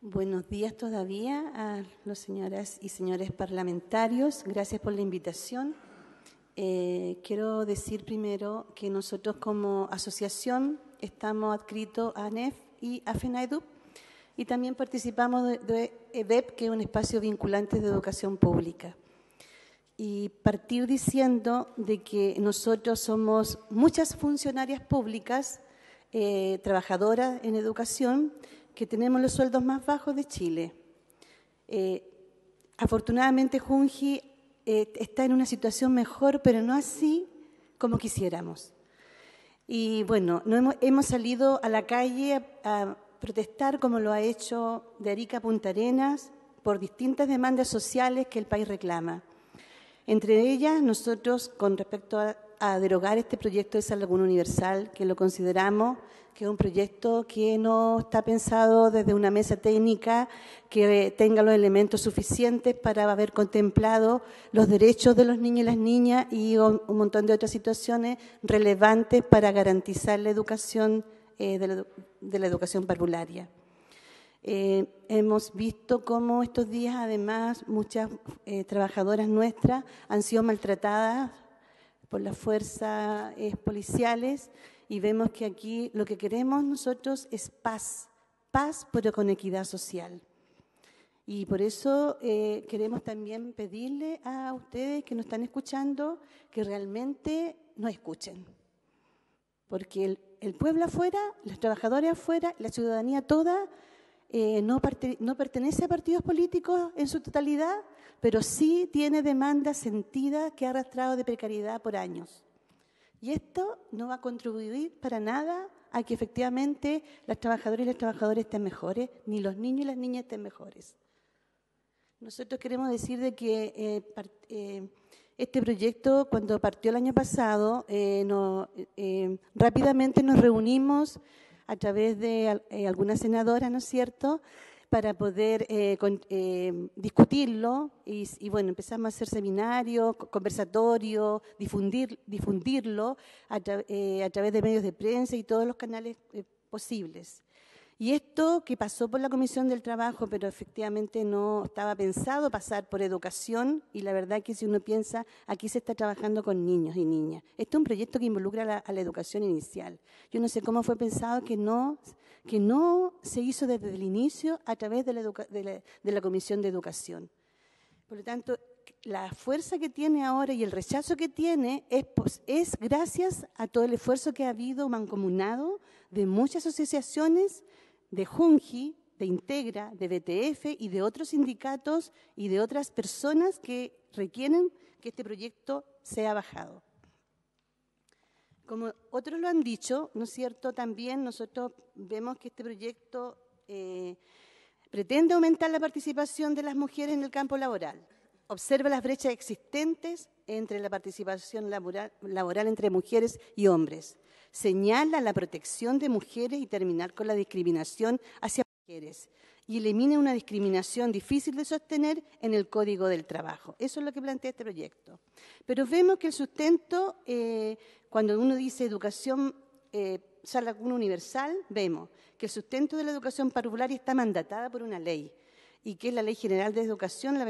Buenos días todavía a los señoras y señores parlamentarios. Gracias por la invitación. Eh, quiero decir primero que nosotros como asociación estamos adscritos a ANEF y a FENAEDUP y también participamos de, que es un espacio vinculante de educación pública. Y partir diciendo de que nosotros somos muchas funcionarias públicas, eh, trabajadoras en educación, que tenemos los sueldos más bajos de Chile. Eh, afortunadamente, Junji eh, está en una situación mejor, pero no así como quisiéramos. Y bueno, no hemos, salido a la calle a, protestar como lo ha hecho de Arica Punta Arenas por distintas demandas sociales que el país reclama. Entre ellas, nosotros, con respecto a a derogar este proyecto de salud Universal, que lo consideramos que es un proyecto que no está pensado desde una mesa técnica que tenga los elementos suficientes para haber contemplado los derechos de los niños y las niñas y un montón de otras situaciones relevantes para garantizar la educación eh, de, la, educación parvularia. Eh, hemos visto cómo estos días, además, muchas eh, trabajadoras nuestras han sido maltratadas por las fuerzas eh, policiales y vemos que aquí lo que queremos nosotros es paz, paz pero con equidad social. Y por eso eh, queremos también pedirle a ustedes que nos están escuchando que realmente nos escuchen. Porque el, el pueblo afuera, los trabajadores afuera, la ciudadanía toda eh, no, pertenece a partidos políticos en su totalidad, pero sí tiene demanda sentida que ha arrastrado de precariedad por años. Y esto no va a contribuir para nada a que efectivamente las trabajadoras y los trabajadores estén mejores, ni los niños y las niñas estén mejores. Nosotros queremos decir de que eh, eh, este proyecto, cuando partió el año pasado, rápidamente nos reunimos a través de eh, alguna senadora, ¿no es cierto?, para poder eh, eh, discutirlo y, bueno, empezamos a hacer seminarios, conversatorios, difundir, difundirlo a, través de medios de prensa y todos los canales posibles. Y esto que pasó por la Comisión del Trabajo, pero efectivamente no estaba pensado pasar por educación, y la verdad que si uno piensa, aquí se está trabajando con niños y niñas. Este es un proyecto que involucra a la, educación inicial. Yo no sé cómo fue pensado que no, que no se hizo desde el inicio a través de la, Comisión de Educación. Por lo tanto, la fuerza que tiene ahora y el rechazo que tiene es, es, gracias a todo el esfuerzo que ha habido mancomunado de muchas asociaciones de Junji, de Integra, de BTF y de otros sindicatos y de otras personas que requieren que este proyecto sea bajado. Como otros lo han dicho, ¿no es cierto? También nosotros vemos que este proyecto eh, pretende aumentar la participación de las mujeres en el campo laboral. Observa las brechas existentes entre la participación laboral entre mujeres y hombres señala la protección de mujeres y terminar con la discriminación hacia mujeres y elimina una discriminación difícil de sostener en el Código del Trabajo. Eso es lo que plantea este proyecto. Pero vemos que el sustento, eh, cuando uno dice educación eh, sala universal, vemos que el sustento de la educación parvularia está mandatada por una ley y que es la Ley General de Educación, la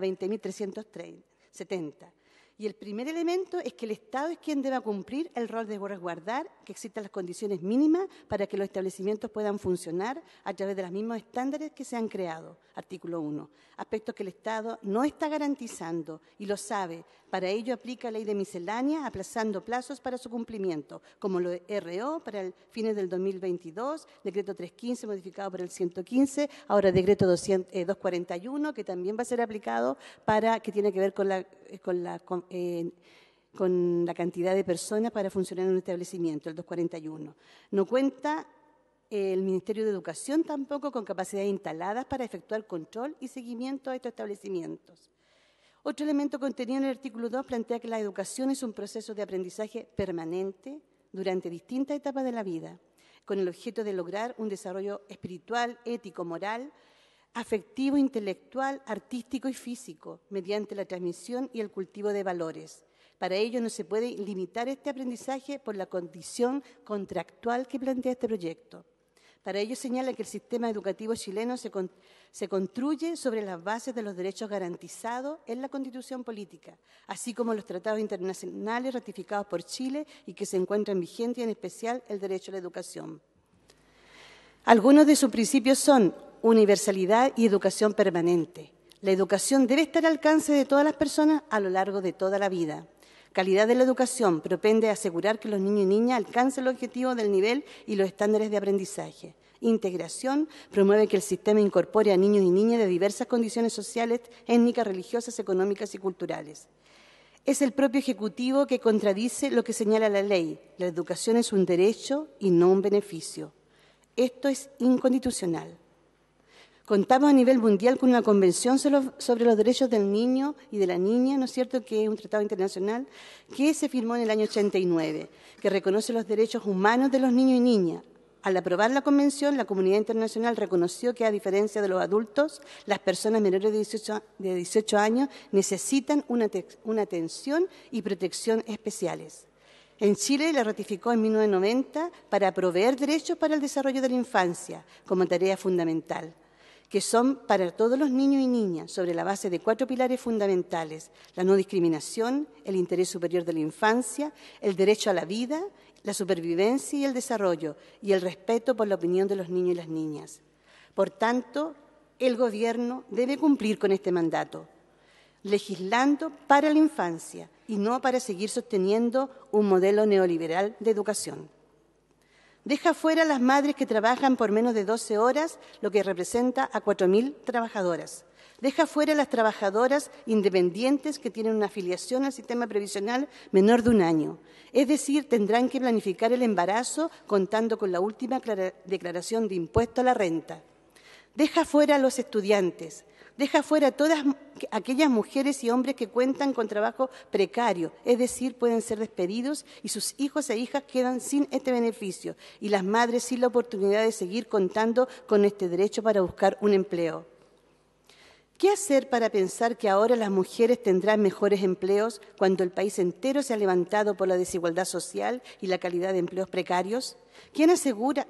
20.370. Y el primer elemento es que el Estado es quien deba cumplir el rol de resguardar que existan las condiciones mínimas para que los establecimientos puedan funcionar a través de los mismos estándares que se han creado, artículo 1. Aspectos que el Estado no está garantizando y lo sabe. Para ello aplica la ley de miscelánea aplazando plazos para su cumplimiento, como lo de RO para el fines del 2022, decreto 315 modificado por el 115, ahora decreto 241 eh, que también va a ser aplicado para que tiene que ver con la eh, eh, con la, cantidad de personas para funcionar en un establecimiento, el 241. No cuenta eh, el Ministerio de Educación tampoco con capacidades instaladas para efectuar control y seguimiento a estos establecimientos. Otro elemento contenido en el artículo 2 plantea que la educación es un proceso de aprendizaje permanente durante distintas etapas de la vida, con el objeto de lograr un desarrollo espiritual, ético, moral, afectivo, intelectual, artístico y físico, mediante la transmisión y el cultivo de valores. Para ello no se puede limitar este aprendizaje por la condición contractual que plantea este proyecto. Para ello señala que el sistema educativo chileno se, se, construye sobre las bases de los derechos garantizados en la Constitución Política, así como los tratados internacionales ratificados por Chile y que se encuentran vigentes, en especial el derecho a la educación. Algunos de sus principios son universalidad y educación permanente. La educación debe estar al alcance de todas las personas a lo largo de toda la vida. Calidad de la educación propende a asegurar que los niños y niñas alcancen el objetivo del nivel y los estándares de aprendizaje. Integración promueve que el sistema incorpore a niños y niñas de diversas condiciones sociales, étnicas, religiosas, económicas y culturales. Es el propio Ejecutivo que contradice lo que señala la ley. La educación es un derecho y no un beneficio. Esto es inconstitucional. Contamos a nivel mundial con una convención sobre los derechos del niño y de la niña, ¿no es cierto?, que es un tratado internacional que se firmó en el año 89, que reconoce los derechos humanos de los niños y niñas, al aprobar la convención, la comunidad internacional reconoció que, a diferencia de los adultos, las personas menores de 18, años necesitan una, atención y protección especiales. En Chile la ratificó en 1990 para proveer derechos para el desarrollo de la infancia como tarea fundamental que son para todos los niños y niñas sobre la base de cuatro pilares fundamentales, la no discriminación, el interés superior de la infancia, el derecho a la vida, la supervivencia y el desarrollo, y el respeto por la opinión de los niños y las niñas. Por tanto, el Gobierno debe cumplir con este mandato, legislando para la infancia y no para seguir sosteniendo un modelo neoliberal de educación. Deja fuera a las madres que trabajan por menos de 12 horas, lo que representa a 4.000 trabajadoras. Deja fuera a las trabajadoras independientes que tienen una afiliación al sistema previsional menor de un año. Es decir, tendrán que planificar el embarazo contando con la última declaración de impuesto a la renta. Deja fuera a los estudiantes, Deja fuera todas aquellas mujeres y hombres que cuentan con trabajo precario, es decir, pueden ser despedidos y sus hijos e hijas quedan sin este beneficio y las madres sin la oportunidad de seguir contando con este derecho para buscar un empleo. ¿Qué hacer para pensar que ahora las mujeres tendrán mejores empleos cuando el país entero se ha levantado por la desigualdad social y la calidad de empleos precarios? ¿Quién asegura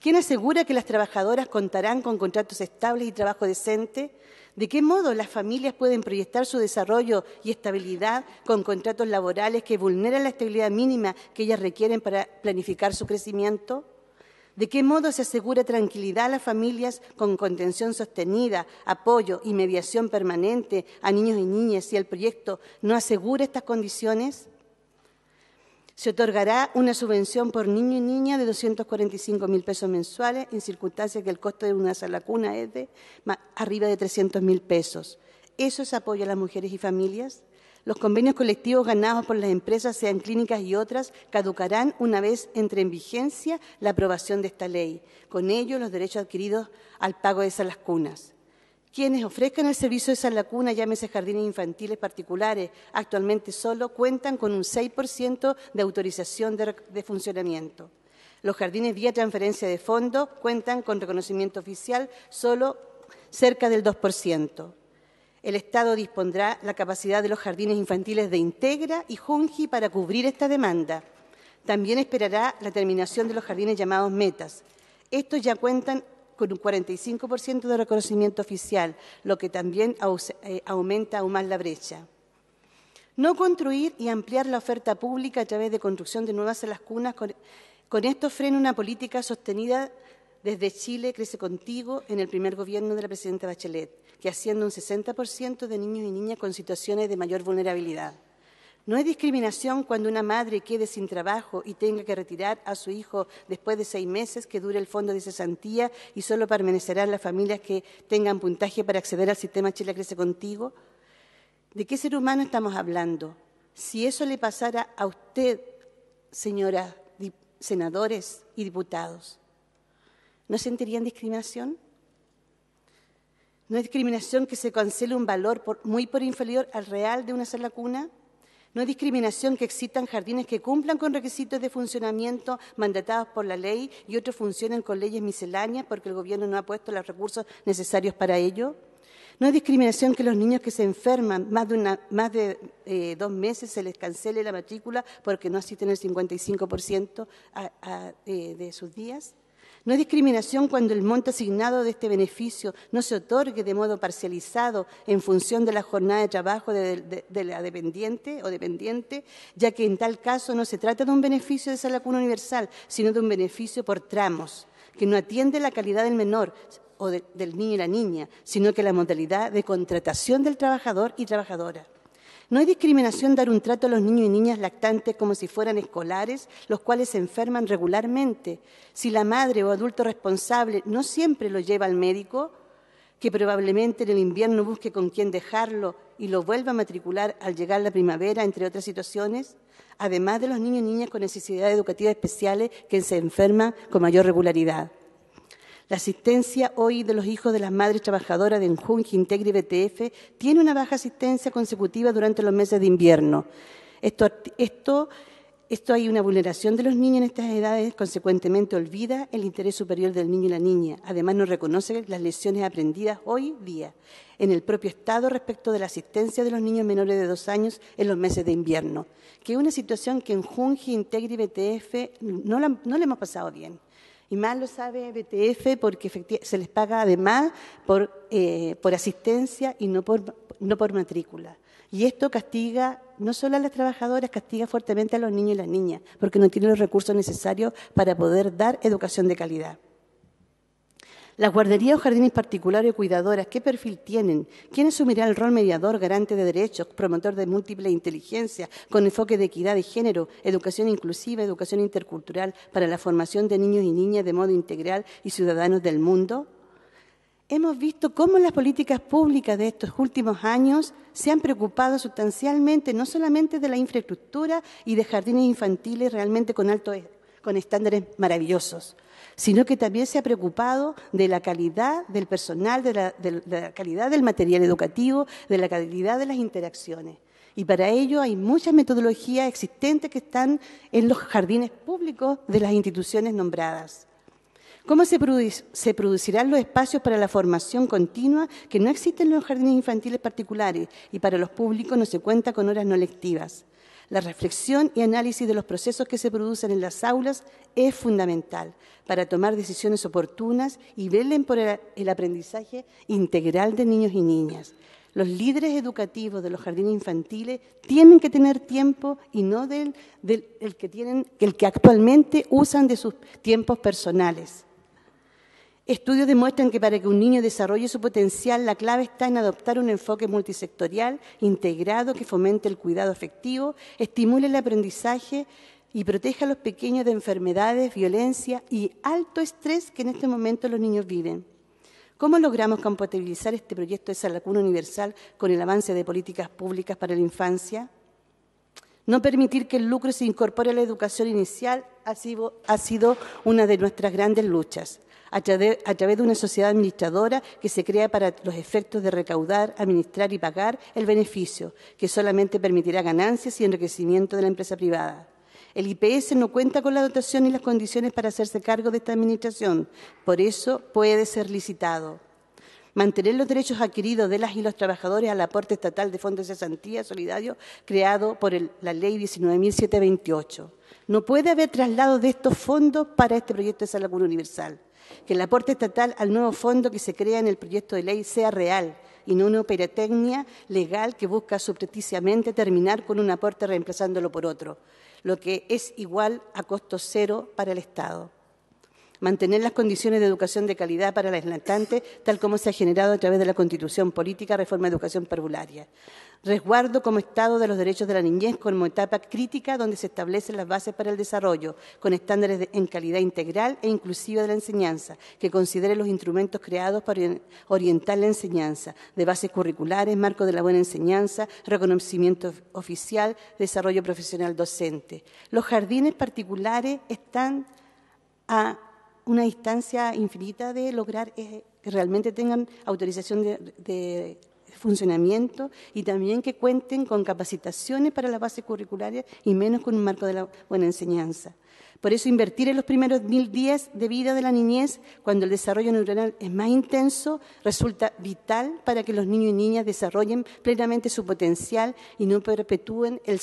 ¿Quién asegura que las trabajadoras contarán con contratos estables y trabajo decente? ¿De qué modo las familias pueden proyectar su desarrollo y estabilidad con contratos laborales que vulneran la estabilidad mínima que ellas requieren para planificar su crecimiento? ¿De qué modo se asegura tranquilidad a las familias con contención sostenida, apoyo y mediación permanente a niños y niñas si el proyecto no asegura estas condiciones? Se otorgará una subvención por niño y niña de 245 mil pesos mensuales en circunstancias que el costo de una sala cuna es de más, arriba de 300 mil pesos. Eso es apoyo a las mujeres y familias. Los convenios colectivos ganados por las empresas, sean clínicas y otras, caducarán una vez entre en vigencia la aprobación de esta ley. Con ello, los derechos adquiridos al pago de salas cunas. Quienes ofrezcan el servicio de San Lacuna, llámese jardines infantiles particulares, actualmente solo cuentan con un 6% de autorización de, de, funcionamiento. Los jardines vía transferencia de fondos cuentan con reconocimiento oficial solo cerca del 2%. El Estado dispondrá la capacidad de los jardines infantiles de Integra y Junji para cubrir esta demanda. También esperará la terminación de los jardines llamados metas. Estos ya cuentan con un 45% de reconocimiento oficial, lo que también eh, aumenta aún más la brecha. No construir y ampliar la oferta pública a través de construcción de nuevas en las cunas. Con, esto frena una política sostenida desde Chile, Crece Contigo, en el primer gobierno de la presidenta Bachelet, que asciende un 60% de niños y niñas con situaciones de mayor vulnerabilidad. No es discriminación cuando una madre quede sin trabajo y tenga que retirar a su hijo después de seis meses que dure el fondo de cesantía y solo permanecerán las familias que tengan puntaje para acceder al sistema Chile Crece Contigo. ¿De qué ser humano estamos hablando? Si eso le pasara a usted, señoras senadores y diputados, ¿no sentirían discriminación? ¿No es discriminación que se cancele un valor muy por inferior al real de una sola cuna? No discriminación que existan jardines que cumplan con requisitos de funcionamiento mandatados por la ley y otros funcionen con leyes misceláneas porque el Gobierno no ha puesto los recursos necesarios para ello. No es discriminación que los niños que se enferman más de, más de eh, dos meses se les cancele la matrícula porque no asisten el 55% eh, de sus días. No es discriminación cuando el monto asignado de este beneficio no se otorgue de modo parcializado en función de la jornada de trabajo de, la dependiente o dependiente, ya que en tal caso no se trata de un beneficio de esa lacuna universal, sino de un beneficio por tramos, que no atiende la calidad del menor o del niño y la niña, sino que la modalidad de contratación del trabajador y trabajadora. No hay discriminación dar un trato a los niños y niñas lactantes como si fueran escolares, los cuales se enferman regularmente. Si la madre o adulto responsable no siempre lo lleva al médico, que probablemente en el invierno busque con quién dejarlo y lo vuelva a matricular al llegar la primavera, entre otras situaciones, además de los niños y niñas con necesidades educativas especiales que se enferman con mayor regularidad. La asistencia hoy de los hijos de las madres trabajadoras de Enjunji, Integri BTF tiene una baja asistencia consecutiva durante los meses de invierno. Esto, hay una vulneración de los niños en estas edades, consecuentemente olvida el interés superior del niño y la niña. Además, no reconoce las lesiones aprendidas hoy día en el propio Estado respecto de la asistencia de los niños menores de dos años en los meses de invierno, que es una situación que en Junji, Integri BTF no le no hemos pasado bien. Y más lo sabe BTF porque se les paga además por, eh, por asistencia y no por, no por matrícula. Y esto castiga no solo a las trabajadoras, castiga fuertemente a los niños y las niñas, porque no tienen los recursos necesarios para poder dar educación de calidad. Las guarderías o jardines particulares o cuidadoras, ¿qué perfil tienen? ¿Quién asumirá el rol mediador, garante de derechos, promotor de múltiples inteligencias, con enfoque de equidad de género, educación inclusiva, educación intercultural para la formación de niños y niñas de modo integral y ciudadanos del mundo? hemos visto cómo las políticas públicas de estos últimos años se han preocupado sustancialmente no solamente de la infraestructura y de jardines infantiles realmente con alto con estándares maravillosos, sino que también se ha preocupado de la calidad del personal, de la, calidad del material educativo, de la calidad de las interacciones. Y para ello hay muchas metodologías existentes que están en los jardines públicos de las instituciones nombradas. ¿Cómo se, se, producirán los espacios para la formación continua que no existen en los jardines infantiles particulares y para los públicos no se cuenta con horas no lectivas? La reflexión y análisis de los procesos que se producen en las aulas es fundamental para tomar decisiones oportunas y velen por el aprendizaje integral de niños y niñas. Los líderes educativos de los jardines infantiles tienen que tener tiempo y no del, que tienen, el que actualmente usan de sus tiempos personales. Estudios demuestran que para que un niño desarrolle su potencial, la clave está en adoptar un enfoque multisectorial, integrado, que fomente el cuidado afectivo, estimule el aprendizaje y proteja a los pequeños de enfermedades, violencia y alto estrés que en este momento los niños viven. ¿Cómo logramos compatibilizar este proyecto de Salacuna Universal con el avance de políticas públicas para la infancia? No permitir que el lucro se incorpore a la educación inicial ha sido una de nuestras grandes luchas a través, de una sociedad administradora que se crea para los efectos de recaudar, administrar y pagar el beneficio, que solamente permitirá ganancias y enriquecimiento de la empresa privada. El IPS no cuenta con la dotación y las condiciones para hacerse cargo de esta administración, por eso puede ser licitado. Mantener los derechos adquiridos de las y los trabajadores al aporte estatal de fondos de cesantía solidario creado por la Ley 19.728. No puede haber traslado de estos fondos para este proyecto de salud universal que el aporte estatal al nuevo fondo que se crea en el proyecto de ley sea real y no una operatecnia legal que busca subrepticiamente terminar con un aporte reemplazándolo por otro, lo que es igual a costo cero para el Estado mantener las condiciones de educación de calidad para las lactantes, tal como se ha generado a través de la Constitución Política, Reforma de Educación Parvularia. Resguardo como Estado de los derechos de la niñez como etapa crítica donde se establecen las bases para el desarrollo, con estándares en calidad integral e inclusiva de la enseñanza, que considere los instrumentos creados para orientar la enseñanza, de bases curriculares, marco de la buena enseñanza, reconocimiento oficial, desarrollo profesional docente. Los jardines particulares están a una distancia infinita de lograr eh, que realmente tengan autorización de, funcionamiento y también que cuenten con capacitaciones para la base curricular y menos con un marco de la buena enseñanza. Por eso invertir en los primeros mil días de vida de la niñez, cuando el desarrollo neuronal es más intenso, resulta vital para que los niños y niñas desarrollen plenamente su potencial y no perpetúen el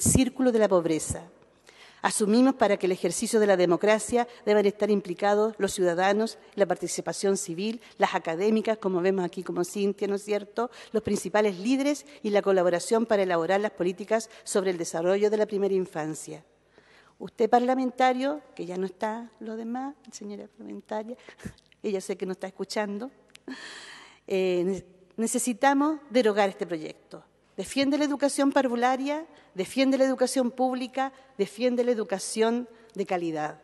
círculo de la pobreza. Asumimos para que el ejercicio de la democracia deben estar implicados los ciudadanos, la participación civil, las académicas, como vemos aquí como Cintia, ¿no es cierto?, los principales líderes y la colaboración para elaborar las políticas sobre el desarrollo de la primera infancia. Usted parlamentario, que ya no está lo demás, señora parlamentaria, ella sé que no está escuchando, eh, necesitamos derogar este proyecto Defiende la educación parvularia, defiende la educación pública, defiende la educación de calidad.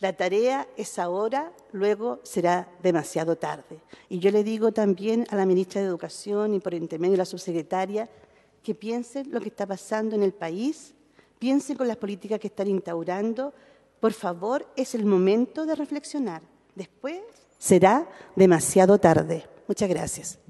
La tarea es ahora, luego será demasiado tarde. Y yo le digo también a la ministra de Educación y por intermedio a la subsecretaria que piensen lo que está pasando en el país, piensen con las políticas que están instaurando. Por favor, es el momento de reflexionar. Después será demasiado tarde. Muchas gracias.